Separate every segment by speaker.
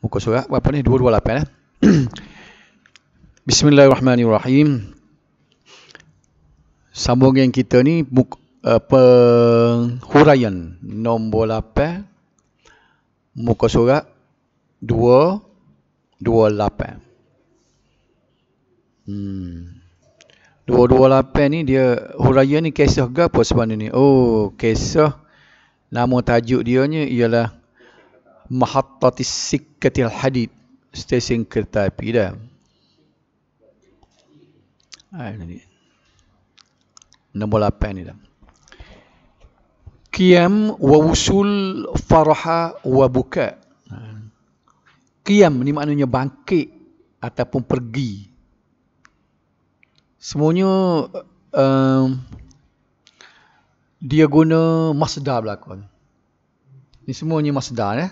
Speaker 1: muka surat berapa ni 228 eh Bismillahirrahmanirrahim yang kita ni uh, penghuraian nombor 8 muka surat 2 28 hmm. dua lapan ni dia huraian ni kisah ke apa sebenarnya ni oh kisah nama tajuk dia ni ialah mahattati sikkati hadid stesen kereta api dah ah, ini nombor 8 ni dah qiyam wa usul faraha wa buka qiyam ni maknanya bangkit ataupun pergi semuanya um, dia guna masdar belakang ni semuanya masdar eh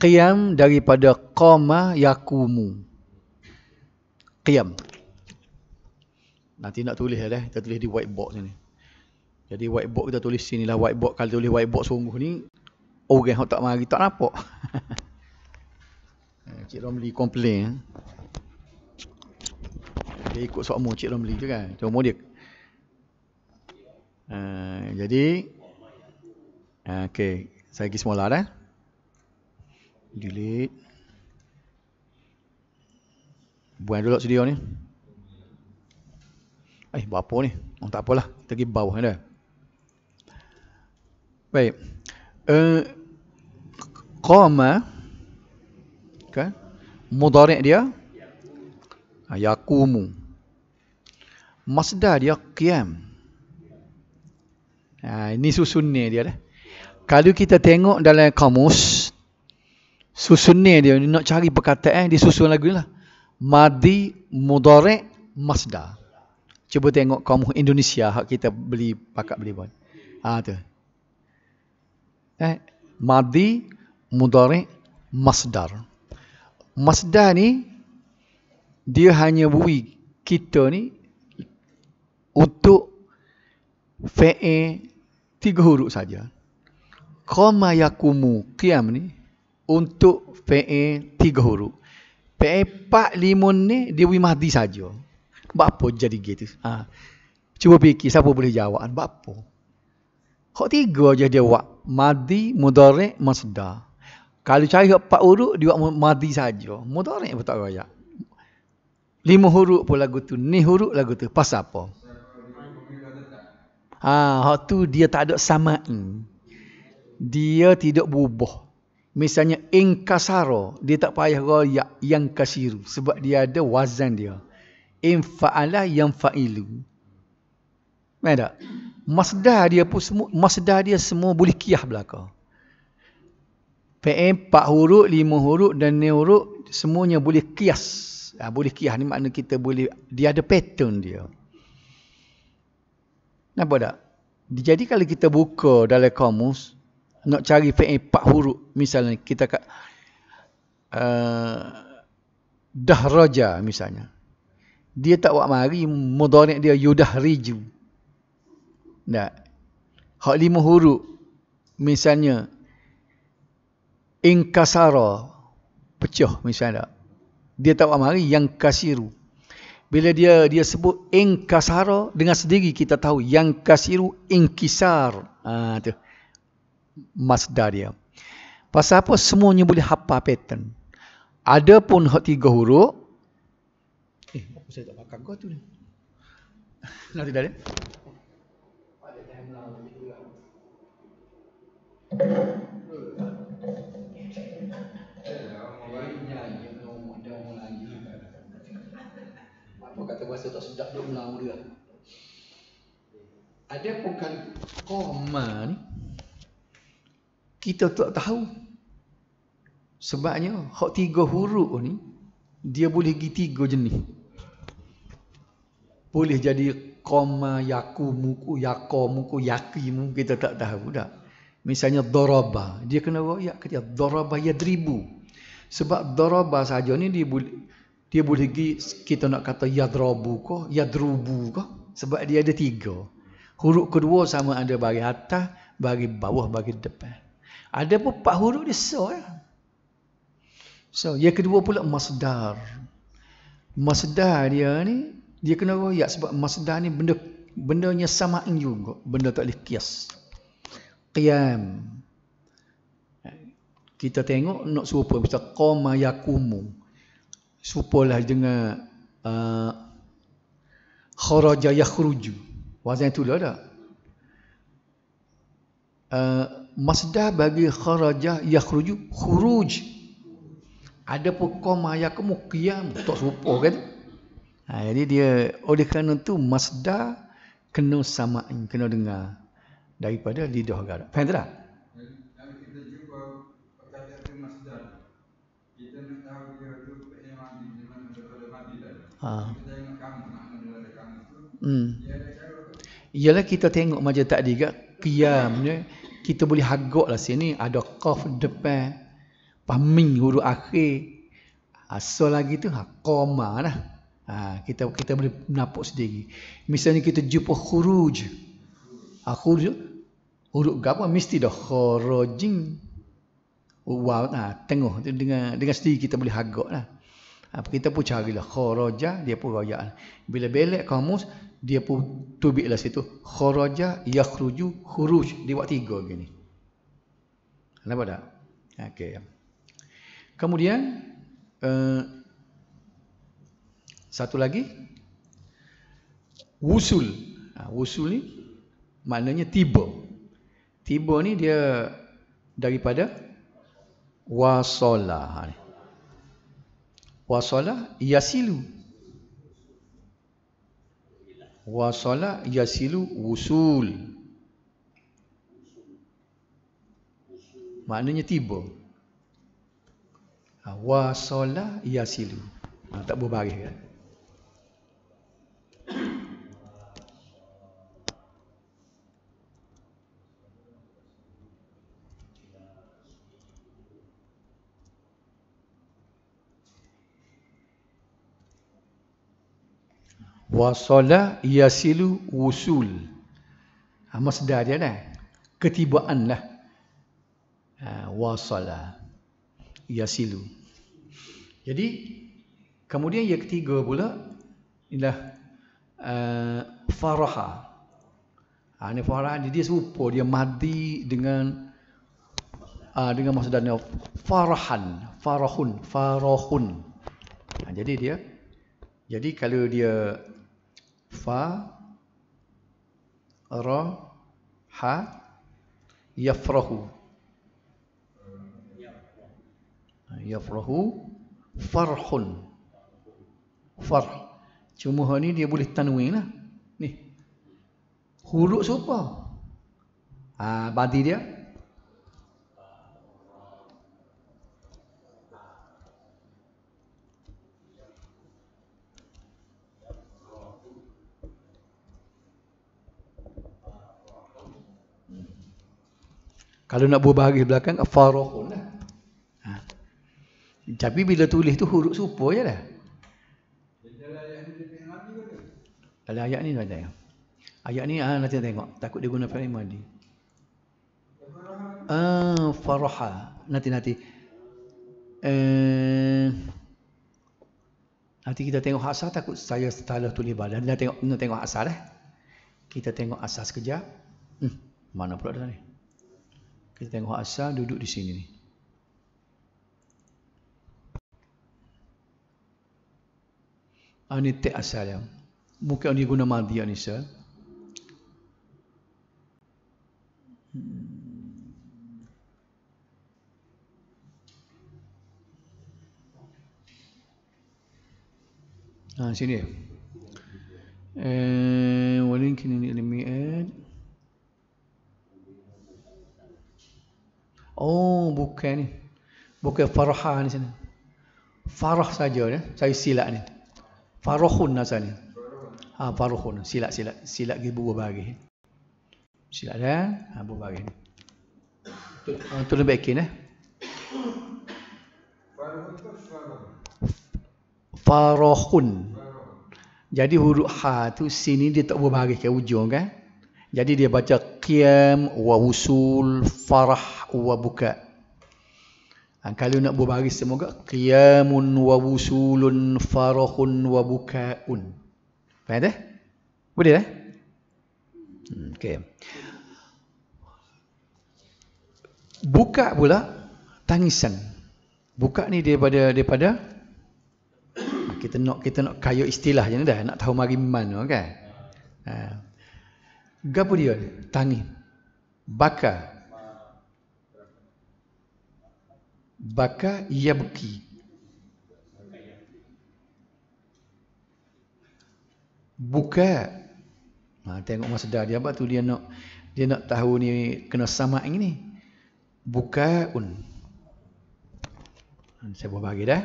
Speaker 1: qiyam daripada qama yakumu. Qiyam. Nanti nak tulis dah, eh. kita tulis di whiteboard ni. Jadi whiteboard kita tulis sini lah whiteboard kalau tulis whiteboard sungguh ni orang hok tak mari tak nampak. Eh, Cik Romli komplain. Eh. Dia ikut sok Cik Romli tu kan. Cuma dia. Uh, jadi okay, saya pergi semula dah. Eh? delete buang dulu studio ni eh berapa ni oh, tak apalah kita pergi bawah ni dah baik eh, qama uh, kan Mudarik dia ha, yakumu, masdar dia qiyam ha, ini susun ni dia dah kalau kita tengok dalam kamus susunnya dia ni nak cari perkataan dia susun lagu ni lah madi mudore masdar cuba tengok kaum Indonesia hak kita beli pakat beli pun ha tu eh madi mudore masdar masdar ni dia hanya bui kita ni untuk fe tiga huruf saja qama yakumu qiyam ni untuk PE tiga huruf. PE empat lima ni dia wi mahdi saja. Bapa jadi gitu. Ha. Cuba fikir siapa boleh jawab an bapa. Hak tiga aja dia wak madi, mudhari, masdar. Kalau cari empat huruf dia wak madi saja. Mudhari pun tak royak. Lima huruf pun lagu tu, ni huruf lagu tu. Pas apa? Ha, hak tu dia tak ada sama. Dia tidak berubah. Misalnya inkasaro dia tak payah ro yang kasiru sebab dia ada wazan dia. In faala yang failu. Mana? Masdar dia pun semua masdar dia semua boleh kiah belaka. PM 4 huruf, 5 huruf dan 6 huruf semuanya boleh kias. Ha, boleh kias ni makna kita boleh dia ada pattern dia. Nampak tak? Jadi kalau kita buka dalam kamus, nak cari fi'il empat huruf misalnya kita kat uh, dahraja misalnya dia tak buat mari mudhari dia riju, nah hak lima huruf misalnya inkasara pecah misalnya dia tak buat mari yang kasiru bila dia dia sebut inkasara dengan sendiri kita tahu yang kasiru inkisar ah ha, tu masdar dia. Pasal apa semuanya boleh hafal pattern. Ada pun hak tiga huruf. Eh, apa saya tak makan kau tu ni? Nak tidak ni? Apa kata bahasa tak sedap duk menang Ada pun kan koma ni kita tak tahu. Sebabnya hak tiga huruf ni dia boleh pergi tiga jenis. Boleh jadi koma yaku muku yako muku yakimu kita tak tahu dah. Misalnya daraba, dia kena royak ke dia daraba yadribu. Sebab daraba saja ni dia boleh dia boleh pergi kita nak kata yadrabu ke yadrubu ke sebab dia ada tiga. Huruf kedua sama ada bagi atas, bagi bawah, bagi depan. Ada pun empat huruf dia so ya. Lah. So, yang kedua pula masdar. Masdar dia ni dia kena royak sebab masdar ni benda bendanya sama'in juga, benda tak boleh kias. Qiyam. Kita tengok nak serupa bisa qama yakumu. Supalah dengan uh, kharaja yakhruju. Wazan tu dah ada. Uh, masdar bagi kharajah yakhruju khuruj ada pun koma ya kamu qiyam tak serupa kan ha, jadi dia oleh kerana tu masdar kena sama kena dengar daripada lidah garak faham tak Ha. Hmm. Ialah kita tengok macam tadi kan, Qiyam kita boleh hagok lah sini ada qaf depan paming huruf akhir asal lagi tu ha, koma lah ha, kita kita boleh menapuk sendiri misalnya kita jumpa khuruj ha, khuruj huruf gapa mesti dah kharajin wow, ha, tengok dengan dengan sendiri kita boleh hagok lah ha, kita pun carilah kharaja dia pun royak lah. bila belek kamus dia pun tubik lah situ. Khoroja yakhruju huruj. di waktu tiga gini. Nampak tak? Okey. Kemudian, uh, satu lagi. Wusul. Ha, wusul ni maknanya tiba. Tiba ni dia daripada wasola. Ha, wasola yasilu wa salat yasilu wusul maknanya tiba ha, wa salat yasilu ha, tak berbaris kan ya? Wasola yasilu usul. Amat ha, sedar dia dah. Ketibaan lah. wasala ha, wasola yasilu. Jadi, kemudian yang ketiga pula, inilah uh, faraha. Ha, ini faraha, dia, dia serupa, dia madi dengan uh, dengan maksudnya farahan, farahun, farahun. Ha, jadi dia, jadi kalau dia fa ra ha yafrahu yafrahu farhun far cuma ha ni dia boleh tanwin lah ni huruf serupa ah ha, badi dia Kalau nak buat bahagian belakang, farohun lah. Ha. Tapi bila tulis tu huruf supo je lah. Kalau ayat ni tuan Ayat ni ah, nanti tengok. Takut dia guna perempuan mandi. Ah, faroha. Nanti-nanti. Eh, nanti kita tengok asal takut saya salah tulis balik. Nanti tengok, nanti tengok asal eh. Kita tengok asal sekejap. Hmm, mana pula dah ni? Kita tengok Asa duduk di sini ni. Ini ah, tek asal ya. muka ini guna madi ni sir. Ha, ah, sini. Eh, walaupun kini ni eh. Oh, bukan ni. Bukan farha ni sana. Farah saja ya. Saya silap ni. Farahun lah sana. Ha, farahun. Silap, silap. Silap ke buah bagi. Silap dah. Ha, ha buah bagi. Itu ha, lebih baik ni. Eh. Farahun. Jadi huruf ha tu sini dia tak berbahagia ke hujung kan. Jadi dia baca qiyam wa usul farah wa buka. Ha, kalau nak berbaris semoga qiyamun wa wusulun farahun wa bukaun. Faham tak? Boleh tak? Hmm, okay. Buka pula tangisan. Buka ni daripada daripada ah, kita nak kita nak kayu istilah je dah nak tahu mari mana ah, kan. Ha. Gapo dia? Tangis. Bakar. baka yabki buka ha, tengok masa dah dia buat tu dia nak dia nak tahu ni kena sama yang ini bukaun ha, saya buat bagi dah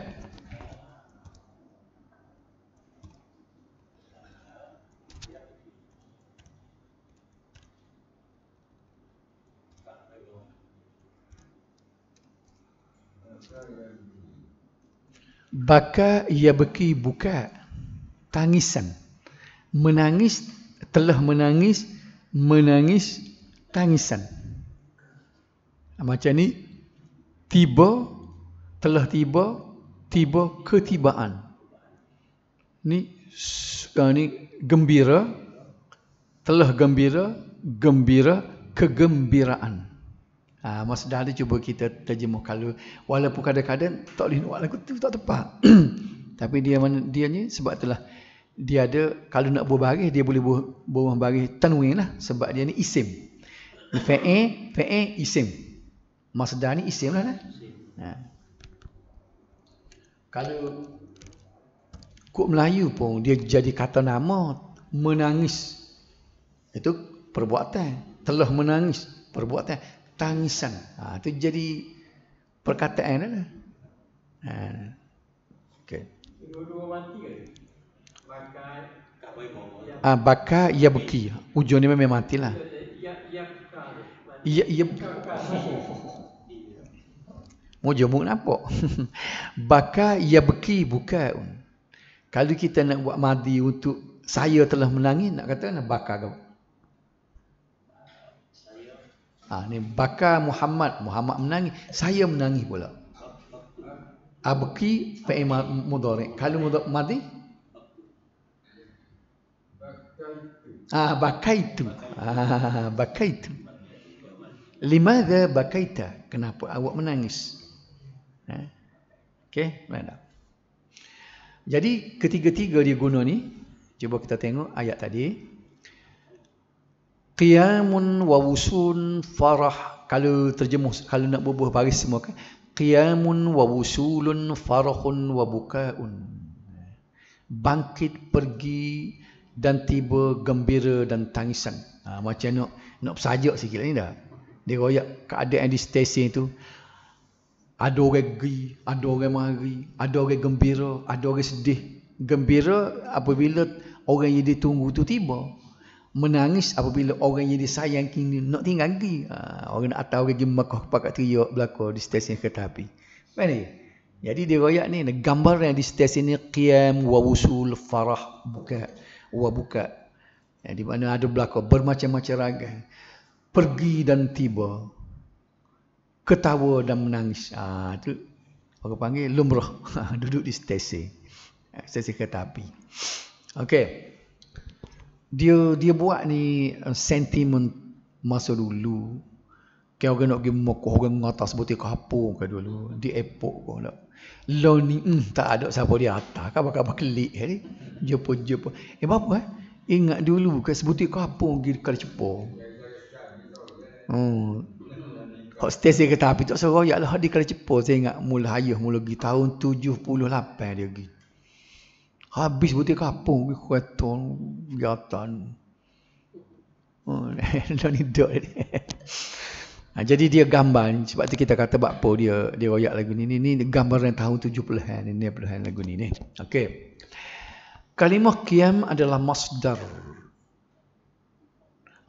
Speaker 1: Baka ia beki buka tangisan. Menangis telah menangis menangis tangisan. Macam ni tiba telah tiba tiba ketibaan. Ni ah, ni gembira telah gembira gembira kegembiraan. Uh, ah, masdar tu cuba kita terjemuh kalau walaupun kadang-kadang tak boleh nak lagu tu tak tepat. Tapi dia mana dia ni sebab itulah dia ada kalau nak buah baris dia boleh buah buah baris tanwin lah sebab dia ni isim. Fa'i e, fa'i e, isim. Masdar ni isim lah lah. Ha. Kalau kuk Melayu pun dia jadi kata nama menangis. Itu perbuatan. Telah menangis perbuatan tangisan. Ha, itu jadi perkataan. Lah. Ha. Okay. dua mati ke? Bakar. Ah, ha, bakar ia beki. Ujung ni memang matilah. Ia ia ia ia Mujur mu nampak. Baka ia beki bukan. Kalau kita nak buat madi untuk saya telah menangin, nak kata nak bakar Ha, ni bakar Muhammad. Muhammad menangis. Saya menangis pula. Abki fa'i mudhari. Kalau mudhari mati. Ah, bakaitu. Ah, bakaitu. Limadha bakaita? Kenapa awak menangis? Eh? Okey, mana? Jadi ketiga-tiga dia guna ni, cuba kita tengok ayat tadi qiyamun wa wusun farah kalau terjemuh kalau nak bubuh baris semua kan qiyamun wa wusulun farahun wa bukaun bangkit pergi dan tiba gembira dan tangisan ha, macam nak nak sajak sikit ni dah dia royak keadaan di stesen tu ada orang gi ada orang mari ada orang gembira ada orang sedih gembira apabila orang yang ditunggu tu tiba menangis apabila orang yang disayang kini nak tinggal lagi. Ha, orang nak atas orang pergi Mekah pakat teriak berlaku di stesen kereta api. Mana Jadi dia royak ni, gambar yang di stesen ni qiyam wa wusul farah buka wa buka. Ya, di mana ada berlaku bermacam-macam ragam. Pergi dan tiba. Ketawa dan menangis. Ha, tu orang panggil lumrah ha, duduk di stesen. Ha, stesen kereta api. Okey dia dia buat ni uh, sentiment masa dulu kau orang nak pergi mokoh orang atas butik kapo ke dulu di epok ke lah lo ni mm, tak ada siapa di atas kau bakal klik, eh, ni jepo jepo eh apa eh ingat dulu ke sebutik kapo pergi kali cepo Oh, hostess dia kata api tak seroyak lah di kali cepo saya ingat mulai ayuh mula pergi tahun 78 dia pergi Habis butir kapung pergi oh, ni dia ha, Hmm, jadi dia gambar sebab tu kita kata buat apa dia dia royak lagu ni ni, ni yang tahun 70-an ini perlahan lagu ni ni. Okey. Kalimah qiyam adalah masdar.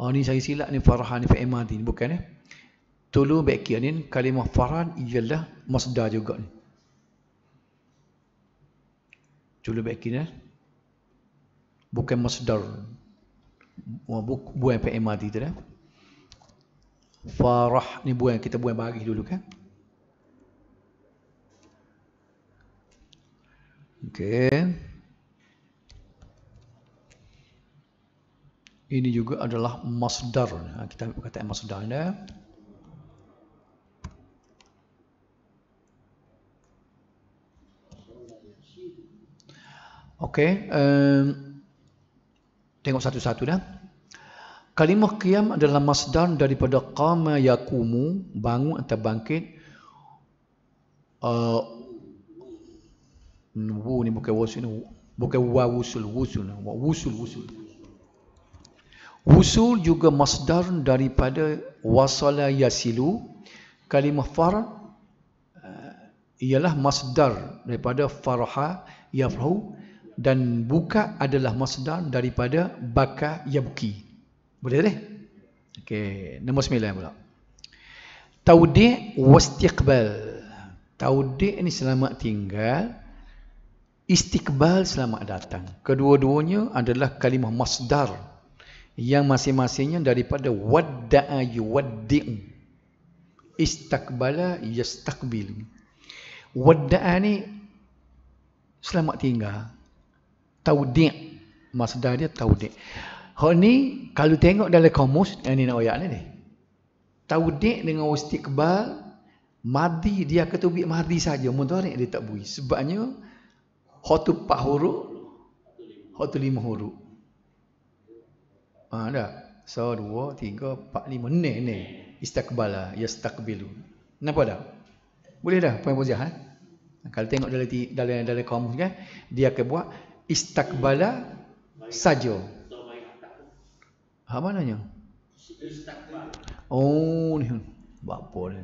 Speaker 1: Oh ni saya silap ni Farhan ni Fatimah ni bukan eh. Tolu baik ni kalimah farhan ialah masdar juga ni. Julu baikin ya. Eh? Bukan masdar. Buang PM mati tu dah. Eh? Farah ni buang. Kita buang bagi dulu kan. Okay. Ini juga adalah masdar. Ha, kita ambil perkataan masdar ni eh? Okey. Um, tengok satu-satu dah. Kalimah qiyam adalah masdar daripada qama yakumu, bangun atau bangkit. Uh, ni bukan wusul, bukan wawusul, wusul. Wusul, wusul. Wusul juga masdar daripada wasala yasilu. Kalimah far eh, ialah masdar daripada farha yafrahu dan buka adalah masdar daripada baka yabuki. Boleh tak? Okey, nombor sembilan pula. Taudi' wastiqbal. Taudi' ni selamat tinggal. Istiqbal selamat datang. Kedua-duanya adalah kalimah masdar yang masing-masingnya daripada wadda'a yuwaddi'u. Istakbala yastakbilu. Wadda'a ni selamat tinggal taudik masdar dia taudik hok ni kalau tengok dalam komus, yang ni nak ayat ni taudik dengan kebal, madi dia ketubik madi saja Muntah ni dia tak bui sebabnya hok tu empat huruf hok tu lima huruf ha dah so dua tiga empat lima ni ni istiqbal lah yastaqbilu kenapa dah boleh dah puan puan ha? kalau tengok dalam dalam dalam kamus kan dia akan buat istakbala sajo. Ha mananya? Oh, ni. Apa ni?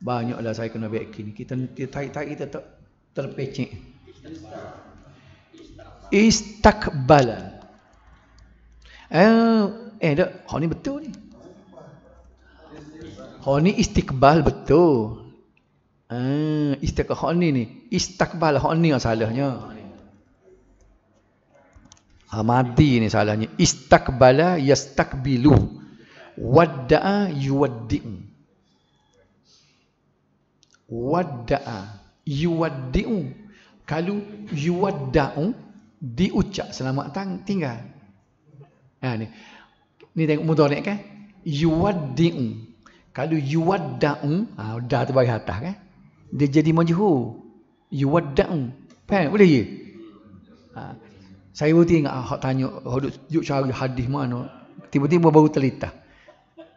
Speaker 1: Banyaklah saya kena baik kini. Kita tarik-tarik kita tak terpecik. Istakbala. Eh, eh dak, hal ni betul ni. Hal ni istiqbal betul. Ah, istiqbal ni ni. Istakbal hal ni yang salahnya. Ha, madi ni salahnya. Istakbala yastakbilu. Wadda'a yuwaddi'u. Wadda'a yuwaddi'u. Kalau yuwadda'u, diucap selamat tang, tinggal. Ha, ni. ni tengok mudah ni kan? Yuwaddi'u. Kalau yuwadda'u, ha, dah tu bagi atas kan? Dia jadi majhu. Yuwadda'u. Faham? Kan? Boleh ye? Ha. Saya berhenti ingat ah, hak tanya, hak duk cari hadis mana. Tiba-tiba baru terlitah.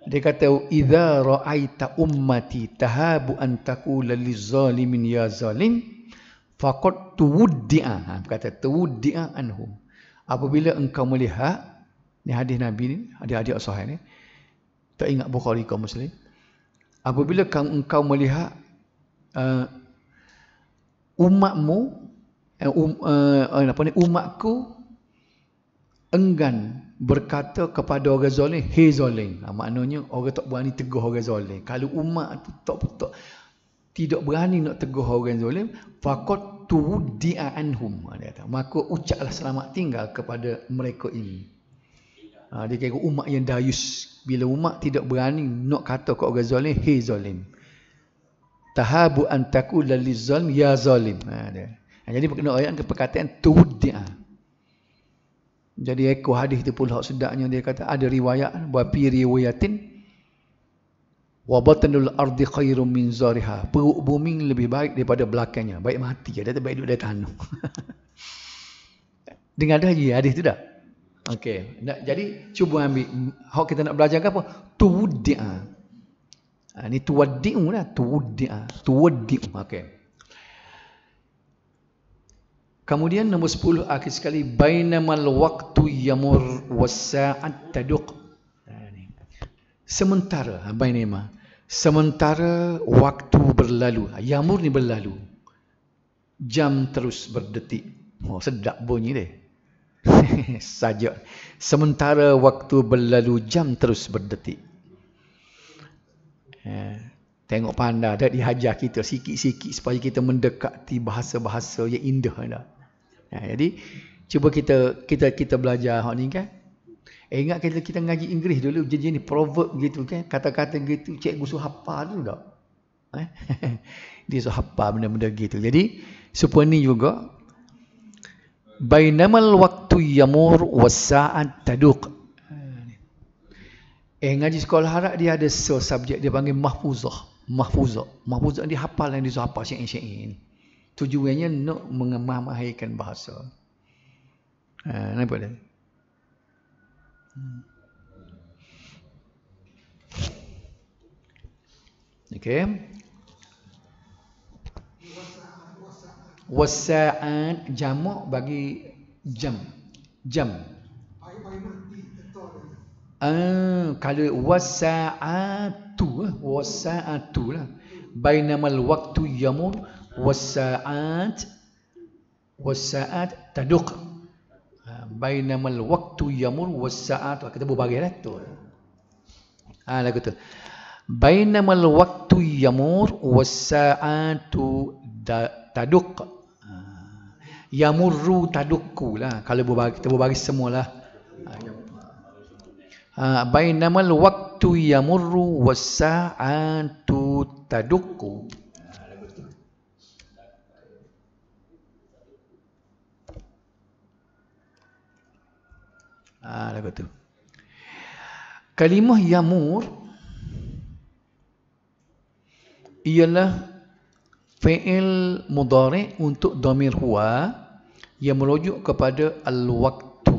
Speaker 1: Dia kata, "Idza ra'aita ummati tahabu an taqula lizzalimin ya zalim, faqad tuwaddi'a." Ha, kata tuwaddi'a anhum. Apabila engkau melihat ni hadis Nabi ni, hadis hadis sahih ni. Tak ingat Bukhari ke Muslim. Apabila kamu engkau melihat uh, umatmu Eh, um, uh, apa ni umatku enggan berkata kepada orang zalim hey zalim ha, ah, maknanya orang tak berani teguh orang zalim kalau umat tu tak betul tidak berani nak teguh orang zalim faqat tu dia anhum dia maka ucaplah selamat tinggal kepada mereka ini ha, dia kata umat yang dayus bila umat tidak berani nak kata kepada orang zalim hey zalim tahabu antaku lalizzalim ya zalim ha, ah, Ha, jadi berkena ayat ke perkataan tudia. Jadi ekor hadis itu pula sedaknya dia kata ada riwayat buat pi riwayatin Wabatanul ardi khairum min zariha. Perut bumi lebih baik daripada belakangnya. Baik mati. Dia tak baik duduk dari tanah. Dengar dah ya hadis tu dah? Okey. Nah, jadi cuba ambil. Hak kita nak belajar apa? Tuwuddi'a. Ini ha, tuwaddi'u lah. Tuwuddi'a. Tuwaddi'u. Okey. Kemudian nombor sepuluh akhir sekali bainamal waktu yamur wasa'at taduq. Sementara ha, bainama sementara waktu berlalu ha, yamur ni berlalu jam terus berdetik. Oh sedap bunyi dia. Saja sementara waktu berlalu jam terus berdetik. Ha, tengok panda dia dihajar kita sikit-sikit supaya kita mendekati bahasa-bahasa yang indah. Dah. Ha, jadi cuba kita kita kita belajar hak ni kan. Eh, ingat kita kita ngaji Inggeris dulu jenis ni proverb gitu kan, kata-kata gitu cikgu suruh hafal dulu tak? Ha? Dia suruh hafal benda-benda gitu. Jadi supaya ni juga Bainamal waktu yamur wasa'at taduq. Eh, ngaji sekolah harap dia ada so subjek dia panggil mahfuzah. Mahfuzah. Mahfuzah dia hafal yang dia suruh hafal syain-syain. Ha? tujuannya nak mengemahmahirkan bahasa. Ha, nampak tak? Hmm. Okay. Wasa'an jamak bagi jam. Jam. Ah, kalau wasa'atu, wasa'atu lah. Bainamal waktu yamun, wasaat wasaat taduq ha, mal waktu yamur wasaat kita eh? berbagai ha, lah tu ha lagu tu mal waktu yamur wasaatu Taduk. yamurru tadukku lah kalau berbagi kita berbagi semualah ha, ha mal waktu yamurru wasaatu taduqu Ha, ah, lagu tu. Kalimah yamur ialah fi'il mudhari untuk dhamir huwa yang merujuk kepada al waktu.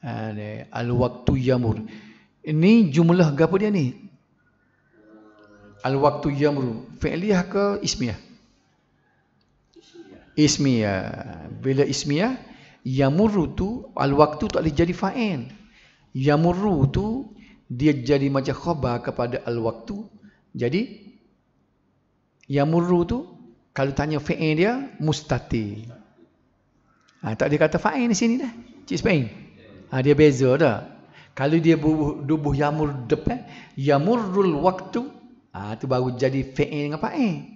Speaker 1: Ha, ah, al waktu yamur. Ini jumlah gapo dia ni? Al-waqtu yamru. Fi'liyah ke ismiyah? Ismiyah. Bila ismiyah, Yamurru tu al-waktu tak boleh jadi fa'il. Yamurru tu dia jadi macam khabar kepada al-waktu. Jadi yamurru tu kalau tanya fi'il dia mustati. Ha, tak dia kata fa'il di sini dah. Cik Spain. Ha, dia beza dah. Kalau dia bubuh, dubuh yamur depan, yamurul waktu, ha, tu baru jadi fi'il dengan fa'il.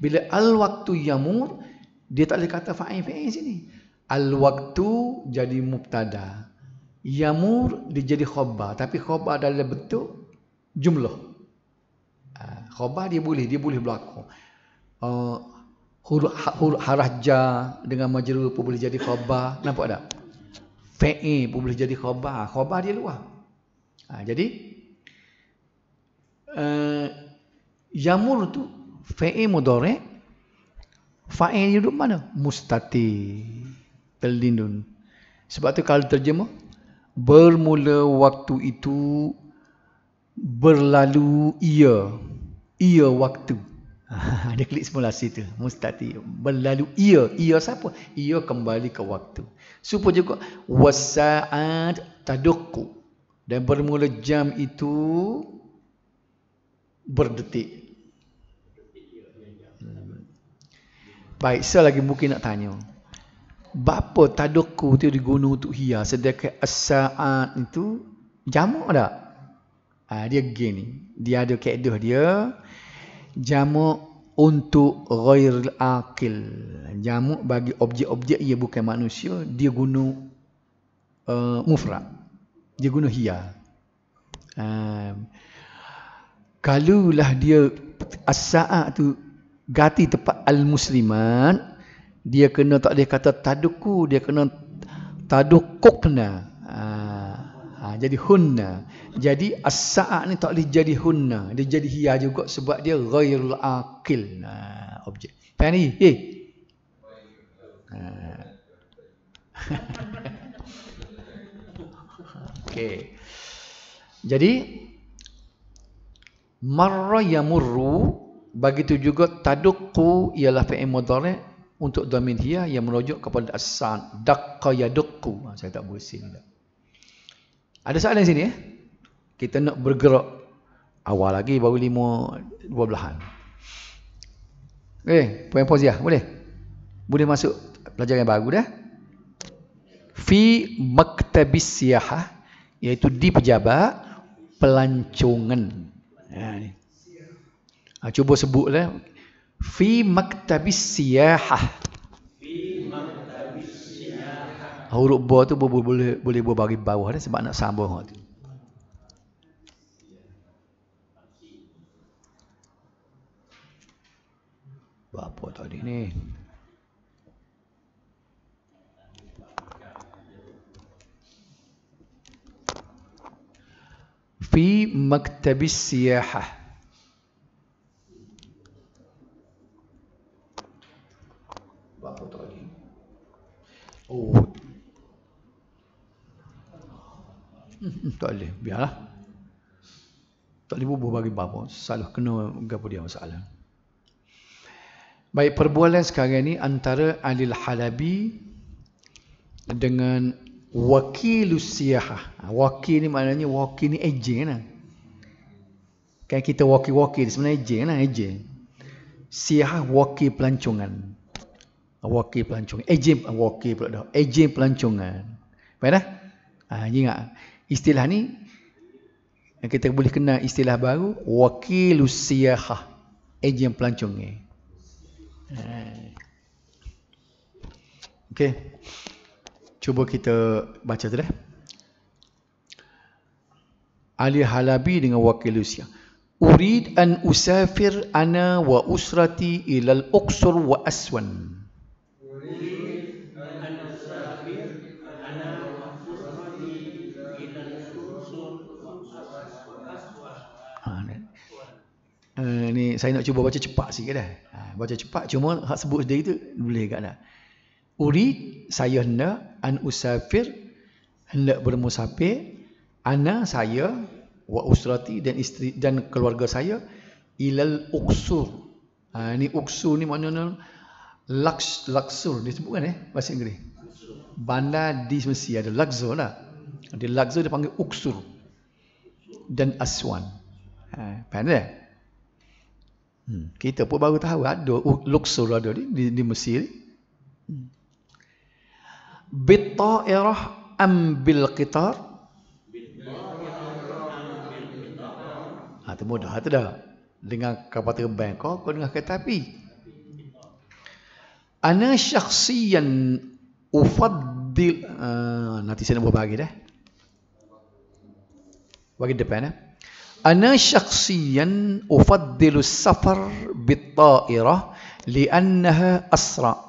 Speaker 1: Bila al-waktu yamur, dia tak boleh kata fa'il-fi'il sini. Al-waktu jadi mubtada. Yamur dijadi khobar. Tapi khobar adalah bentuk jumlah. Ah, khobar dia boleh. Dia boleh berlaku. Uh, ah, hur huruf ha, dengan majru pun boleh jadi khobar. Nampak tak? Fe'i pun boleh jadi khobar. Ah, khobar dia luar. Ha, jadi, uh, yamur tu fe'i mudore. Fa'i hidup mana? Mustati. Pelindun. Sebab tu kalau terjemah, bermula waktu itu berlalu ia. Ia waktu. Ada klik semula situ. Mustati. Berlalu ia. Ia siapa? Ia kembali ke waktu. Supaya juga. Wasaat taduku. Dan bermula jam itu berdetik. Hmm. Baik, saya lagi mungkin nak tanya. Bapa tadukku tu digunu untuk hia sedekah asaan itu jamu ada. Ah, ha, dia gini. Dia ada kaedah dia jamu untuk ghairul aqil. Jamu bagi objek-objek ia bukan manusia, dia guna uh, mufrad. Dia guna hia. Ha, ah, kalulah dia asaat tu gati tepat al-musliman, dia kena tak dia kata taduku dia kena tadukukna ha, ha, jadi hunna jadi as-sa'at ni tak boleh jadi hunna dia jadi hiya juga sebab dia ghairul aqil ha, objek faham ni eh. Ha. okay. jadi marra yamurru begitu juga taduku ialah fi'il mudhari untuk domin hiya yang merujuk kepada asan daqqa yadukku ah, saya tak boleh sini dah ada soalan sini eh kita nak bergerak awal lagi baru lima dua belahan Okey, eh, poin pozia boleh boleh masuk pelajaran yang baru dah fi maktabis siyaha iaitu di pejabat pelancongan ha, ni. ha cuba sebutlah fi maktabis siyahah. Huruf ba tu boleh boleh boleh buat bagi bawah dah sebab nak sambung tu. Apa tadi ni? Fi maktabis siyahah. bapa tu Oh. Hmm, tak boleh, biarlah. Tak boleh bubuh bagi bapa. Oh, salah kena gapo dia masalah. Baik perbualan sekarang ni antara Alil Halabi dengan Wakil Usiyah. Ha, wakil ni maknanya wakil ni ejen lah. Kan kita wakil-wakil sebenarnya ejen lah ejen. Siyah wakil pelancongan wakil pelancongan. Ejen eh, ah, wakil pula dah. Ejen eh, pelancongan. Faham dah? Ha, ingat. Istilah ni, kita boleh kenal istilah baru, wakil usiahah. Ejen eh, pelancongan. Okey. Cuba kita baca tu dah. Ali Halabi dengan wakil usia. Urid an usafir ana wa usrati ilal uksur wa aswan. Eh, ni saya nak cuba baca cepat sikit dah. Ha, baca cepat cuma hak sebut sendiri tu boleh gak dah. Uri saya hendak an usafir hendak bermusafir ana saya wa usrati dan isteri dan keluarga saya ilal uksur. Ha, ni uksur ni maknanya laks laksur disebutkan eh bahasa Inggeris. Banda di Mesir ada Luxor lah. Di Luxor dia panggil Uksur dan Aswan. Ha, faham tak? Hmm. Kita pun baru tahu ada luxur ada di, di, di Mesir. Hmm. Bita'irah ambil qitar. itu ha, mudah. Itu dah. Dengan kapal terbang kau, kau dengan kata api. Ana syaksiyan ufaddil. Uh, nanti saya nak buat bagi dah. Bagi depan eh ana syakhsiyan ufaddilu safar bit ta'irah li'annaha asra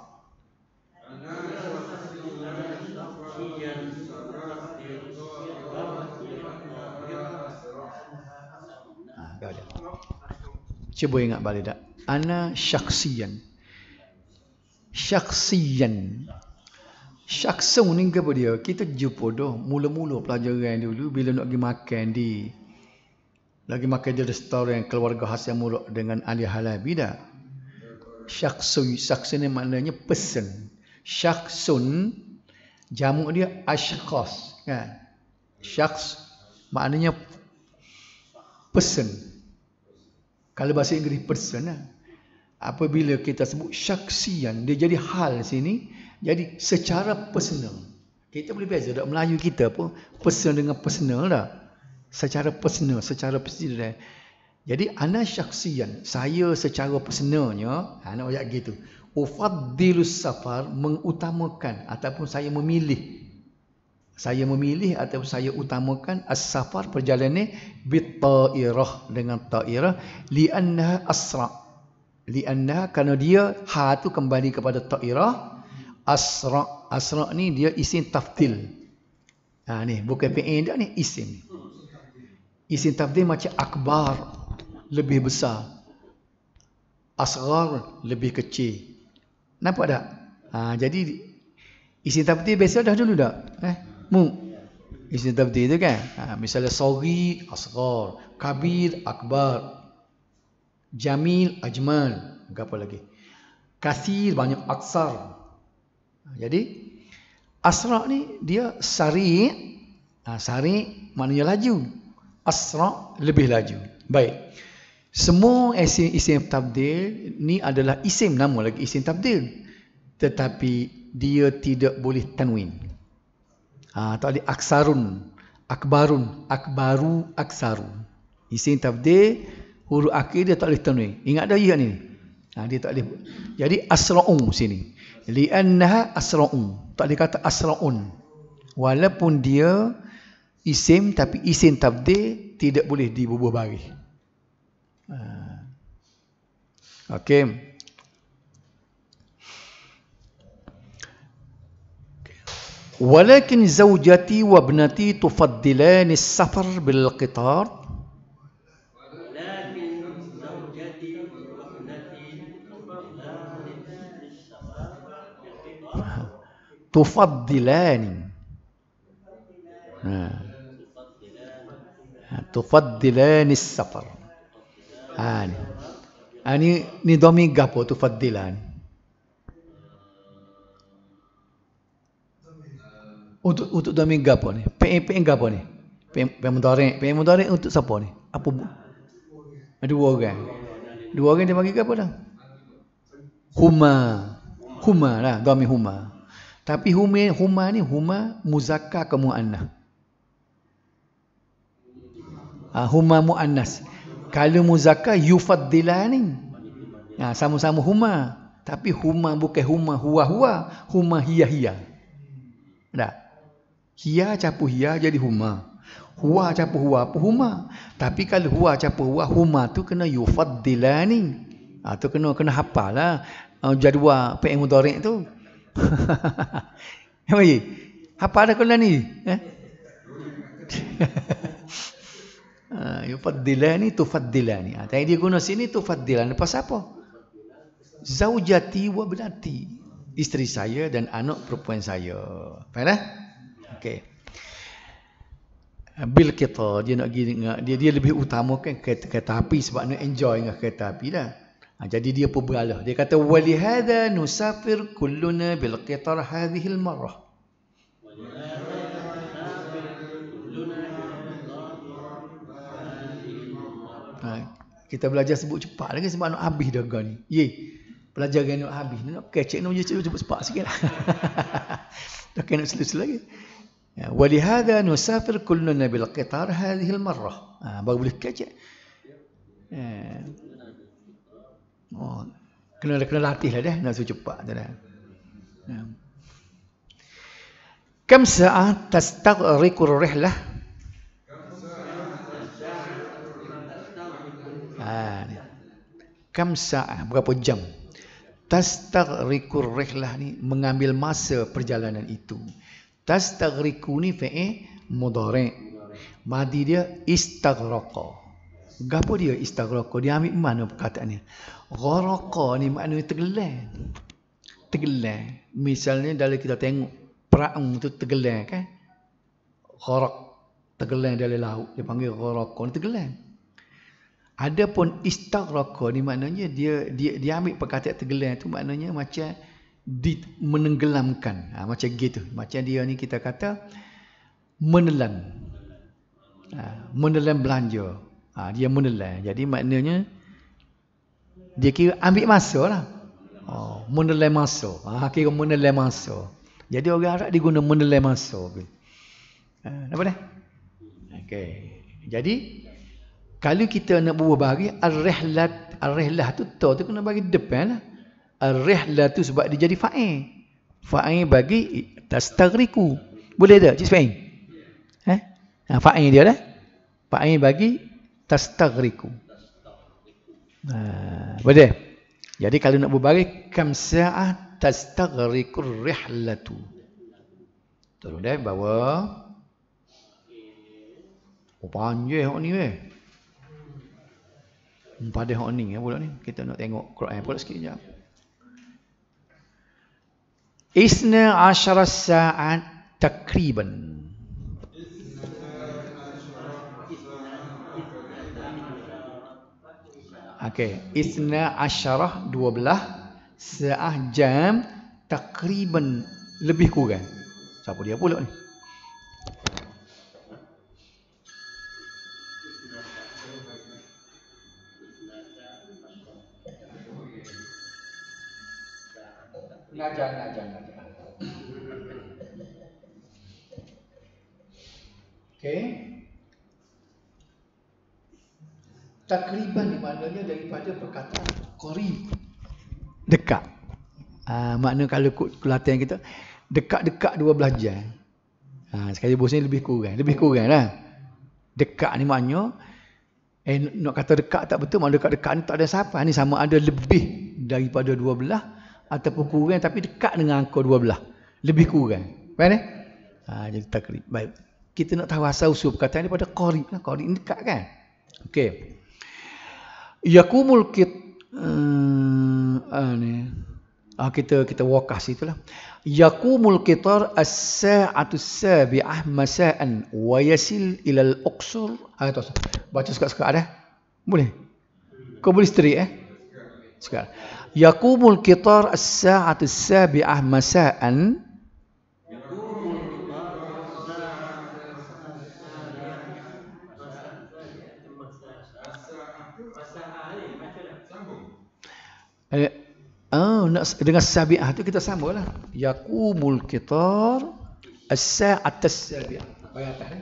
Speaker 1: Cuba ingat balik tak? Ana syaksian. Syaksian. Syaksa ni apa dia? Kita jumpa dah. Mula-mula pelajaran dulu. Bila nak pergi makan di lagi makan dia yang keluarga Hasan muluk dengan ahli halal bidah. Syaksun, syaksun ni maknanya person. Syaksun, jamuk dia ashkos. Kan? Syaks, maknanya person. Kalau bahasa Inggeris person lah. Kan? Apabila kita sebut syaksian, dia jadi hal sini, jadi secara personal. Kita boleh beza tak? Melayu kita pun personal dengan personal lah secara personal, secara personal. Jadi ana syaksian, saya secara personalnya, ana ha, ayat gitu. Ufadilus safar mengutamakan ataupun saya memilih saya memilih atau saya utamakan as-safar perjalanan ni bitairah dengan ta'irah li'anna asra li'anna kerana dia ha tu kembali kepada ta'irah asra asra ni dia isim taftil ha ni bukan fi'il dah ni isim Isim tafdhil macam akbar lebih besar. Asgar lebih kecil. Nampak tak? Ha, jadi isim tafdhil biasa dah dulu tak? Eh? Mu. Isim tafdhil tu kan? Ha, misalnya sawi, asgar. Kabir, akbar. Jamil, ajmal. Apa lagi? Kasir banyak aksar. Ha, jadi asra ni dia sari ha, sari maknanya laju asra lebih laju. Baik. Semua isim, isim tabdil ni adalah isim nama lagi isim tabdil. Tetapi dia tidak boleh tanwin. Ha, tak ada aksarun. Akbarun. Akbaru aksaru. Isim tabdil huruf akhir dia tak boleh tanwin. Ingat dah ya ni. Ha, dia tak boleh. Jadi asra'un sini. Li'annaha asra'un. Tak boleh kata asra'un. Walaupun dia... isim tapi isim tabdil tidak boleh dibubuh bari. Uh, ah. Okey. ولكن زوجتي وابنتي تفضلان السفر بالقطار ولكن زوجتي وابنتي تفضلان السفر بالقطار تفضلان Ha, tufaddilani safar ha ni ha, ni, ni domi gapo tufaddilan untuk untuk domi gapo ni pe pe gapo ni pe pe mudare pe untuk siapa ni apa Ada ah, dua orang dua orang dia bagi gapo dah huma huma lah domi huma tapi huma huma ni huma muzakkar ke muannas Ha, huma mu'annas. Kalau muzakkar, yufaddila ni. Ha, sama-sama huma. Tapi huma bukan huma huwa-huwa. Huma hiya-hiya. Tak? Hiya capu hiya jadi huma. Huwa capu huwa apa huma. Tapi kalau huwa capu huwa, huma tu kena yufaddila ni. Ha, tu kena, kena hafal lah. Uh, ah, jadual PM Mudarik tu. Apa ye? Apa ada kena ni? Eh? Ah, yufaddilani tufaddilani. Ha, tadi dia guna sini tufaddilani. Pas apa? Zaujati wa binati. Isteri saya dan anak perempuan saya. Faham tak? Okey. Ah, bil kita dia nak pergi dengan dia dia lebih utamakan kereta, kereta api sebab nak enjoy dengan kereta api dah. Ha, jadi dia pun beralah. Dia kata wali hadza nusafir kulluna bil qitar hadhihi al marrah. Ha, kita belajar sebut cepat lagi sebab nak habis dah gani. Ye. Belajar gaya nak habis. Nak kecek nak cepat cepat cepat sikit. Tak lah. kena selesai lagi. Ya, walihada nusafir kulluna bil qitar hadhihi al marrah. Ha, baru boleh kecek. Ya. Oh, kena kena latih lah dah nak suruh cepat tu dah. Ya. Kam sa'at tastaghriqu rihlah kam sa'ah, eh, berapa jam. Tastagrikur rehlah ni mengambil masa perjalanan itu. Tastagriku ni fe'e mudare. Madi dia istagroko. Gapo dia istagroko? Dia ambil mana perkataannya? Ghoroko ni maknanya tergelar. Tergelar. Misalnya dalam kita tengok perang tu tergelar kan? Ghorok. Tergelar dari laut. Dia panggil ghoroko ni tergelar. Adapun istagraka ni maknanya dia dia dia ambil perkataan tergelam itu maknanya macam di, menenggelamkan. Ha, macam gitu. Macam dia ni kita kata menelan. Ha, menelan belanja. Ha, dia menelan. Jadi maknanya dia kira ambil masa lah. Oh, menelan masa. Ha, kira menelan masa. Jadi orang Arab dia guna menelan masa. Ha, apa dah? Okay. Jadi, kalau kita nak buat bagi ar-rihlat, ar-rihlah tu tau tu kena bagi depan lah. Ar-rihlah tu sebab dia jadi fa'i. Fa'i bagi tastagriku. Boleh tak? Cik Sfain? Eh? Ha, fa'i dia lah. Fa'i bagi tastagriku. Ha, boleh? Jadi kalau nak buat bagi kam sa'ah tastagriku rihlatu. Turun dah bawa. Oh, panjang ni weh. Pada hak ni ya, ni. Kita nak tengok Quran pula sikit jap. Isna asyara sa'at takriban. Okey, isna asyarah dua belah sa'ah jam takriban lebih kurang. Siapa dia pula ni? ngajar ngajar ngajar Okay. Takriban maknanya daripada perkataan kori. Dekat. Uh, makna kalau ikut kelatihan kita, dekat-dekat dua jam. Ha, uh, sekali bos ni lebih kurang. Lebih kurang lah. Dekat ni maknanya, eh, nak kata dekat tak betul, maknanya dekat-dekat ni tak ada siapa. ni sama ada lebih daripada dua belah ataupun kurang tapi dekat dengan angka dua belah. Lebih kurang. Faham eh? Ha, jadi takrib. Baik. Kita nak tahu asal usul perkataan ini pada korib. Lah. Korib ini dekat kan? Okey. Yakumul kit. Hmm, ah, ni. Ah, kita kita wakas itulah. Yakumul kitar as-sa'atu sabi'ah masa'an wa yasil ilal uqsur. Ah, tu, baca sekat-sekat dah. Boleh? Kau boleh seterik eh? Sekarang yakumul kitar as saat as-sabi'ah masa'an eh, Oh, nak, dengan sabi'ah tu kita sambung lah. Yakumul kitar as saat as sabi'ah. Bayang atas eh?